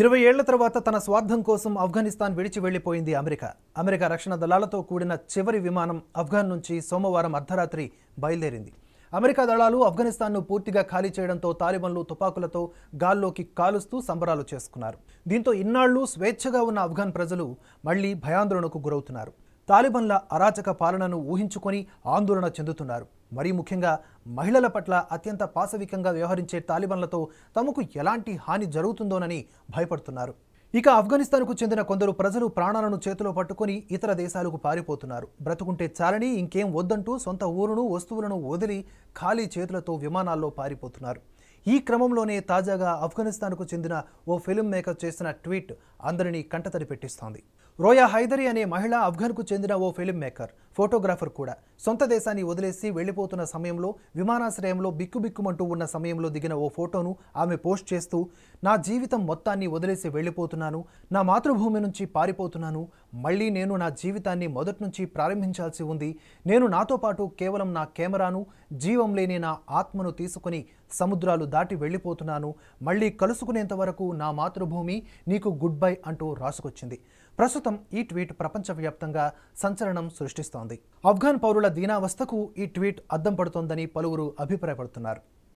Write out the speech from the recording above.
ఇరవై ఏళ్ల తర్వాత తన స్వార్థం కోసం ఆఫ్ఘనిస్తాన్ విడిచి వెళ్లిపోయింది అమెరికా అమెరికా రక్షణ దళాలతో కూడిన చివరి విమానం ఆఫ్ఘాన్ నుంచి సోమవారం అర్ధరాత్రి బయలుదేరింది అమెరికా దళాలు ఆఫ్ఘనిస్తాన్ను పూర్తిగా ఖాళీ చేయడంతో తాలిబన్లు తుపాకులతో గాల్లోకి కాలుస్తూ సంబరాలు చేసుకున్నారు దీంతో ఇన్నాళ్లు స్వేచ్ఛగా ఉన్న ఆఫ్ఘాన్ ప్రజలు మళ్లీ భయాందోళనకు గురవుతున్నారు తాలిబన్ల అరాచక పాలనను ఊహించుకొని ఆందోళన చెందుతున్నారు మరీ ముఖ్యంగా మహిళల పట్ల అత్యంత పాశవికంగా వ్యవహరించే తాలిబన్లతో తమకు ఎలాంటి హాని జరుగుతుందోనని భయపడుతున్నారు ఇక ఆఫ్ఘనిస్తాన్కు చెందిన కొందరు ప్రజలు ప్రాణాలను చేతిలో పట్టుకుని ఇతర దేశాలకు పారిపోతున్నారు బ్రతుకుంటే చాలని ఇంకేం వద్దంటూ సొంత ఊరును వస్తువులను వదిలి ఖాళీ చేతులతో విమానాల్లో పారిపోతున్నారు ఈ క్రమంలోనే తాజాగా ఆఫ్ఘనిస్తాన్కు చెందిన ఓ ఫిల్మ్ మేకర్ చేసిన ట్వీట్ అందరినీ కంటతడి పెట్టిస్తోంది రోయా హైదరి అనే మహిళ ఆఫ్ఘన్కు చెందిన ఓ ఫిలిం మేకర్ ఫోటోగ్రాఫర్ కూడా సొంత దేశాన్ని వదిలేసి వెళ్ళిపోతున్న సమయంలో విమానాశ్రయంలో బిక్కుబిక్కుమంటూ ఉన్న సమయంలో దిగిన ఓ ఫోటోను ఆమె పోస్ట్ చేస్తూ నా జీవితం మొత్తాన్ని వదిలేసి వెళ్ళిపోతున్నాను నా మాతృభూమి నుంచి పారిపోతున్నాను మళ్ళీ నేను నా జీవితాన్ని మొదటి నుంచి ప్రారంభించాల్సి ఉంది నేను నాతో పాటు కేవలం నా కెమెరాను జీవం లేని నా ఆత్మను తీసుకుని సముద్రాలు దాటి వెళ్ళిపోతున్నాను మళ్ళీ కలుసుకునేంత వరకు నా మాతృభూమి నీకు గుడ్ బై అంటూ రాసుకొచ్చింది ప్రస్తుతం క్రితం ఈ ట్వీట్ ప్రపంచవ్యాప్తంగా సంచలనం సృష్టిస్తోంది ఆఫ్ఘాన్ పౌరుల దీనావస్థకు ఈ ట్వీట్ అద్దం పడుతోందని పలువురు అభిప్రాయపడుతున్నారు